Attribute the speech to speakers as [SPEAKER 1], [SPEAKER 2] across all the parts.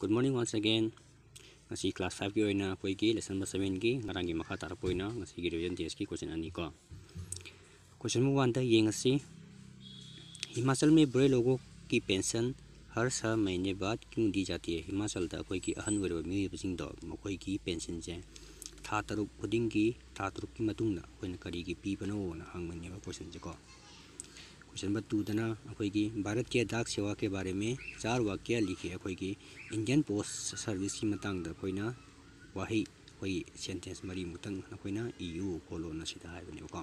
[SPEAKER 1] Good morning once again. ꯉꯁꯤ class 5 ꯒꯤ ꯑꯣꯏꯅ ꯑꯩꯈꯣꯏꯒꯤ ꯂꯦꯁꯟ की 7 ꯒꯤ ꯉꯔꯥꯡꯒꯤ ꯃꯈꯥ ꯇꯥꯔꯛꯄ ꯑꯣꯏꯅ ꯉꯁꯤꯒꯤ ꯔꯤꯚꯤꯖꯟ ꯇꯦꯁꯀꯤ क्वेश्चन ꯑꯅꯤ ꯀꯣ क्वेश्चन नंबर 1 ꯗ ꯌꯦꯡꯉꯁꯤ हिमाचल में बड़े लोगों की पेंशन हर छः महीने बाद क्यों दी जाती है हिमाचल दा अखोई की अहन वरब मीब मखोई की पेंशन से था तरुक खुदिंग की था तरुक की मतुंग ना करी की पी बनो ना हंग मने क्वेश्चन से को क्वेश्चन नंबर टूदना अखोई भारत के डाक सेवा के बारे में चार वाक्य लिखे अखोई इंडियन पोस्ट सर्विस की मतंग अखोना वही अखोई सेंटेंस मरी मुत अखोना इयू खोलोन सिदाबनेको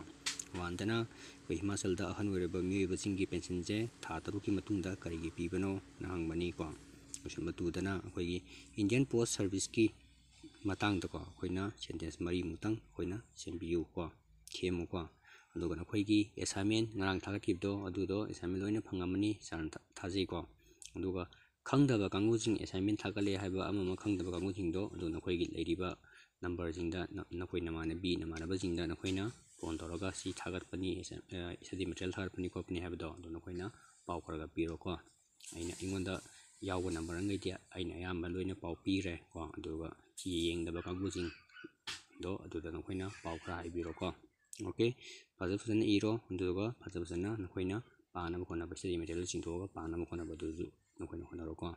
[SPEAKER 1] वानदना अखोई हिमाचल अहन होब पेंशन से था तरुकी मतुंग करी पीबनो नहांगबनेको क्वेश्चन नंबर टूदना अखोई इंडियन पोस्ट सर्विस की मतंगको अखोना सेंटेंस मरी मुत अखोना सेंबियो को खेमो को ꯑꯗꯨꯒ ꯅꯈꯣꯏꯒꯤ ꯑꯦꯁꯥꯏꯟꯃꯦꯟ ꯉꯔꯥꯡ ꯊꯥꯒꯠꯈꯤꯕꯗꯣ ꯑꯗꯨꯗꯣ ꯑꯦꯁꯥꯏꯟꯃꯦꯟ ꯂꯣꯏꯅ ꯐꯪꯉꯝꯃꯅꯤ ꯁꯥꯔꯅ ꯊꯥꯖꯩꯀꯣ ꯑꯗꯨꯒꯈꯪꯗꯕ ꯀꯥꯡꯕꯨꯁꯤꯡ ꯑꯦꯁꯥꯏꯟꯃꯦꯟ ꯊꯥꯒꯠꯂꯦ ꯍꯥꯏꯕ ꯑꯃ ꯑꯃ ꯈꯪꯗꯕ ꯀꯥꯡꯕꯨꯁꯤꯡꯗꯣ ꯑꯗꯨ ꯅꯈꯣꯏꯒꯤ ꯂꯩꯔꯤꯕ ꯅꯝꯕꯔꯁꯤꯡꯗ ꯅꯈꯣꯏ ꯅꯃꯥꯟꯅꯕꯤ ꯅꯃꯥꯟꯅꯕꯁꯤꯡꯗ ꯅꯈꯣꯏꯅ ꯐꯣꯟ ꯇꯧꯔꯒ ꯁꯤ ꯊꯥꯒꯠꯄꯅꯤ ꯏꯁꯇꯗꯤ ꯃꯦꯇꯔꯤꯌꯦꯜ ꯊꯥꯒꯠꯄꯅꯤ ꯈꯣꯠꯄꯅꯤ ꯍꯥꯏꯕꯗꯣ ꯑꯗꯨ ꯅꯈꯣꯏꯅ ꯄꯥꯎ ꯈꯔꯒ ꯄꯤꯔꯣꯀꯣ ꯑꯩꯅ ꯑꯩꯉꯣꯟꯗ ꯌꯥꯎꯕ ꯅꯝꯕꯔꯈꯩꯗꯤ ꯑꯩꯅ ꯑꯌꯥꯝꯕ ꯂꯣꯏꯅ ꯄꯥꯎ ꯄꯤꯈ꯭ꯔꯦ ꯀꯣ ꯑꯗꯨꯒ ꯌꯦꯡꯗꯕ ꯀꯥꯡꯕꯨꯁꯤꯡꯗꯣ ꯑꯗꯨꯗ ꯅꯈꯣꯏꯅ ꯄꯥꯎ ꯈꯔ ꯍꯥꯏꯕꯤꯔꯣꯀꯣ okay iro untuk pasal pasal apa pasal a a s ni okay n ꯖ ꯐ ꯖ a ꯏ ꯔ n a ꯗ ꯨ ꯗ ꯨ ꯒ ꯐꯖ ꯐꯖꯅ ꯅꯈꯣꯏꯅ ꯄꯥꯅꯕ a ꯣ ꯠ ꯅ ꯕ ꯁꯤꯒꯤ ꯃ ꯦ ꯇ a ꯤ a ꯦ ꯜ ꯁ ꯤ ꯡ ꯗ ꯣ u ꯑ a ꯄꯥꯅꯕ ꯍꯣꯠꯅꯕ ꯑ k ꯨ ꯁ ꯨ ꯅ ꯈ ꯣ ꯏ u ꯍ a ꯠ ꯅ ꯔ ꯣ ꯀ ꯣ